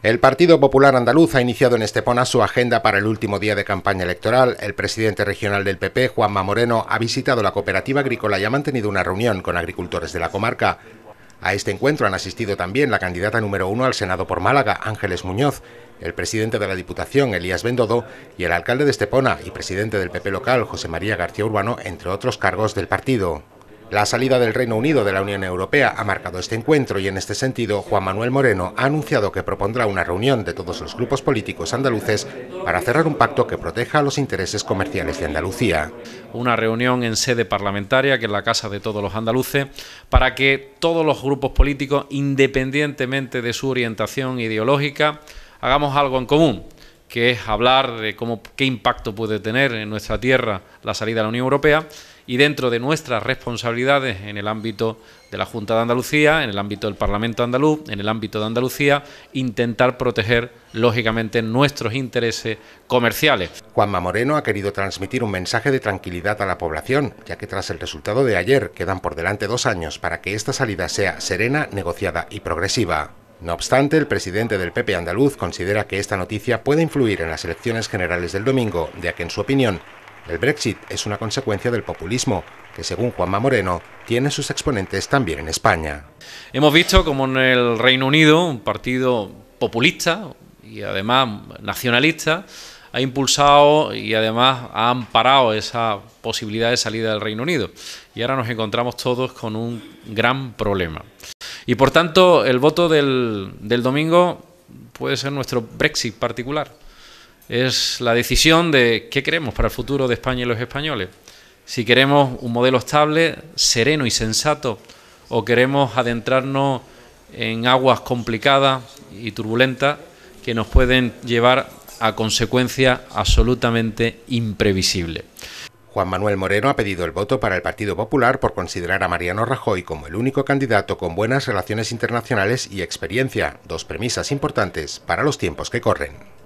El Partido Popular Andaluz ha iniciado en Estepona su agenda para el último día de campaña electoral. El presidente regional del PP, Juanma Moreno, ha visitado la cooperativa agrícola y ha mantenido una reunión con agricultores de la comarca. A este encuentro han asistido también la candidata número uno al Senado por Málaga, Ángeles Muñoz, el presidente de la Diputación, Elías Bendodo, y el alcalde de Estepona y presidente del PP local, José María García Urbano, entre otros cargos del partido. La salida del Reino Unido de la Unión Europea ha marcado este encuentro y en este sentido Juan Manuel Moreno ha anunciado que propondrá una reunión de todos los grupos políticos andaluces para cerrar un pacto que proteja los intereses comerciales de Andalucía. Una reunión en sede parlamentaria, que es la casa de todos los andaluces, para que todos los grupos políticos, independientemente de su orientación ideológica, hagamos algo en común, que es hablar de cómo, qué impacto puede tener en nuestra tierra la salida de la Unión Europea y dentro de nuestras responsabilidades en el ámbito de la Junta de Andalucía, en el ámbito del Parlamento andaluz, en el ámbito de Andalucía, intentar proteger, lógicamente, nuestros intereses comerciales. Juanma Moreno ha querido transmitir un mensaje de tranquilidad a la población, ya que tras el resultado de ayer quedan por delante dos años para que esta salida sea serena, negociada y progresiva. No obstante, el presidente del PP andaluz considera que esta noticia puede influir en las elecciones generales del domingo, ya que en su opinión el Brexit es una consecuencia del populismo, que según Juanma Moreno, tiene sus exponentes también en España. Hemos visto como en el Reino Unido un partido populista y además nacionalista ha impulsado y además ha amparado esa posibilidad de salida del Reino Unido. Y ahora nos encontramos todos con un gran problema. Y por tanto, el voto del, del domingo puede ser nuestro Brexit particular es la decisión de qué queremos para el futuro de España y los españoles. Si queremos un modelo estable, sereno y sensato, o queremos adentrarnos en aguas complicadas y turbulentas que nos pueden llevar a consecuencias absolutamente imprevisibles. Juan Manuel Moreno ha pedido el voto para el Partido Popular por considerar a Mariano Rajoy como el único candidato con buenas relaciones internacionales y experiencia, dos premisas importantes para los tiempos que corren.